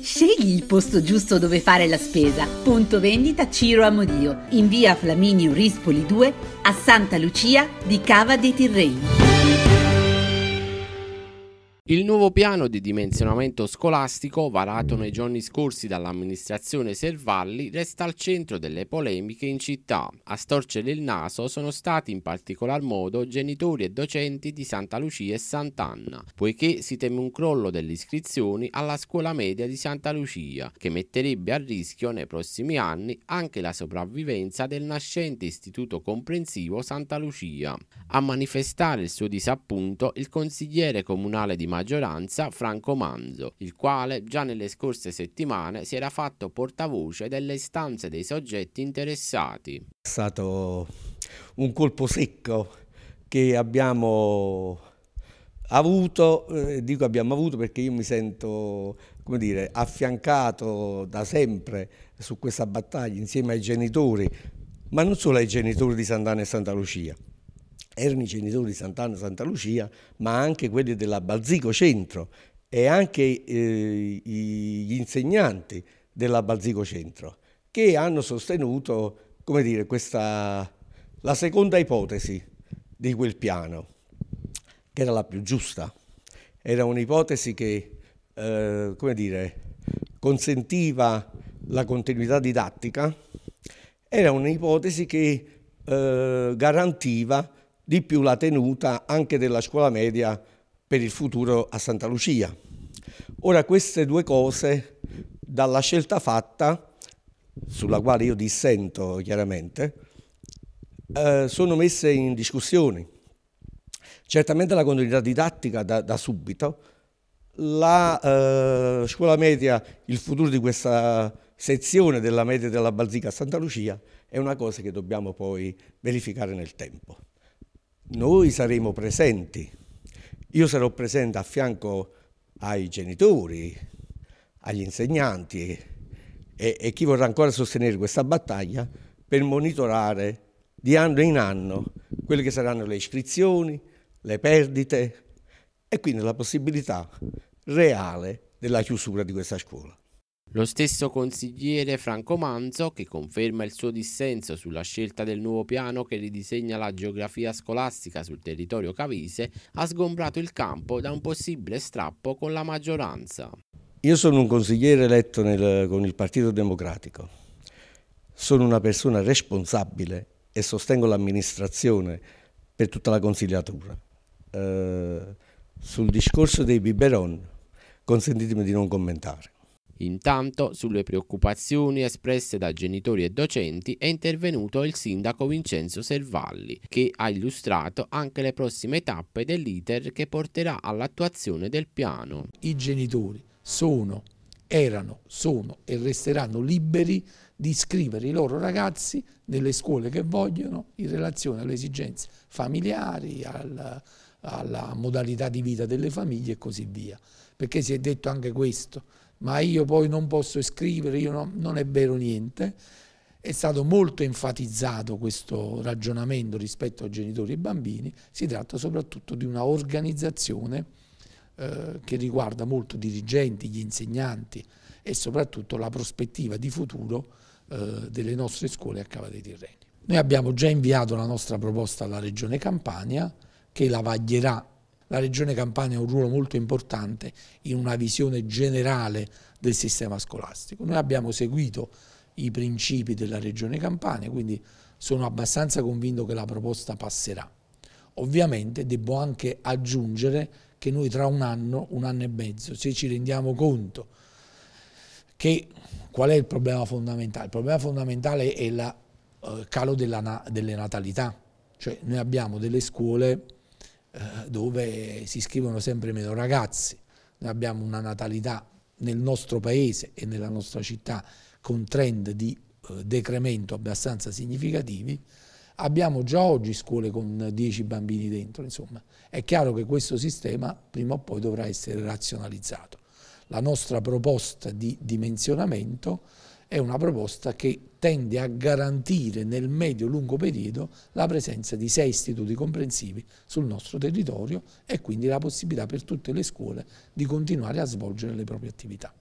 Scegli il posto giusto dove fare la spesa. Punto vendita Ciro Amodio, in via Flaminio Rispoli 2 a Santa Lucia di Cava dei Tirreni. Il nuovo piano di dimensionamento scolastico, varato nei giorni scorsi dall'amministrazione Servalli, resta al centro delle polemiche in città. A storcere il naso sono stati in particolar modo genitori e docenti di Santa Lucia e Sant'Anna, poiché si teme un crollo delle iscrizioni alla scuola media di Santa Lucia, che metterebbe a rischio nei prossimi anni anche la sopravvivenza del nascente istituto comprensivo Santa Lucia. A manifestare il suo disappunto il consigliere comunale di Maria maggioranza Franco Manzo, il quale già nelle scorse settimane si era fatto portavoce delle istanze dei soggetti interessati. È stato un colpo secco che abbiamo avuto, eh, dico abbiamo avuto perché io mi sento come dire, affiancato da sempre su questa battaglia insieme ai genitori, ma non solo ai genitori di Sant'Anna e Santa Lucia, erano i genitori di Sant'Anna e Santa Lucia, ma anche quelli della Balzico Centro e anche eh, gli insegnanti della Balzico Centro, che hanno sostenuto come dire, questa, la seconda ipotesi di quel piano, che era la più giusta. Era un'ipotesi che eh, come dire, consentiva la continuità didattica, era un'ipotesi che eh, garantiva di più la tenuta anche della scuola media per il futuro a Santa Lucia. Ora queste due cose, dalla scelta fatta, sulla quale io dissento chiaramente, eh, sono messe in discussione. Certamente la continuità didattica da, da subito, la eh, scuola media, il futuro di questa sezione della media della Balzica a Santa Lucia è una cosa che dobbiamo poi verificare nel tempo noi saremo presenti. Io sarò presente a fianco ai genitori, agli insegnanti e, e chi vorrà ancora sostenere questa battaglia per monitorare di anno in anno quelle che saranno le iscrizioni, le perdite e quindi la possibilità reale della chiusura di questa scuola. Lo stesso consigliere Franco Manzo, che conferma il suo dissenso sulla scelta del nuovo piano che ridisegna la geografia scolastica sul territorio cavise, ha sgombrato il campo da un possibile strappo con la maggioranza. Io sono un consigliere eletto nel, con il Partito Democratico, sono una persona responsabile e sostengo l'amministrazione per tutta la consigliatura. Eh, sul discorso dei biberon consentitemi di non commentare. Intanto, sulle preoccupazioni espresse da genitori e docenti, è intervenuto il sindaco Vincenzo Servalli, che ha illustrato anche le prossime tappe dell'iter che porterà all'attuazione del piano. I genitori sono, erano, sono e resteranno liberi di iscrivere i loro ragazzi nelle scuole che vogliono in relazione alle esigenze familiari, al alla modalità di vita delle famiglie e così via. Perché si è detto anche questo, ma io poi non posso iscrivere, no, non è vero niente. È stato molto enfatizzato questo ragionamento rispetto ai genitori e bambini, si tratta soprattutto di una organizzazione eh, che riguarda molto i dirigenti, gli insegnanti e soprattutto la prospettiva di futuro eh, delle nostre scuole a Cava dei Tirreni. Noi abbiamo già inviato la nostra proposta alla Regione Campania, che lavaglierà la Regione Campania ha un ruolo molto importante in una visione generale del sistema scolastico. Noi abbiamo seguito i principi della Regione Campania, quindi sono abbastanza convinto che la proposta passerà. Ovviamente devo anche aggiungere che noi tra un anno, un anno e mezzo, se ci rendiamo conto che qual è il problema fondamentale? Il problema fondamentale è il eh, calo della, delle natalità, cioè noi abbiamo delle scuole eh, dove si iscrivono sempre meno ragazzi. Noi abbiamo una natalità nel nostro paese e nella nostra città con trend di eh, decremento abbastanza significativi. Abbiamo già oggi scuole con 10 bambini dentro, insomma. È chiaro che questo sistema prima o poi dovrà essere razionalizzato. La nostra proposta di dimensionamento è una proposta che tende a garantire nel medio-lungo periodo la presenza di sei istituti comprensivi sul nostro territorio e quindi la possibilità per tutte le scuole di continuare a svolgere le proprie attività.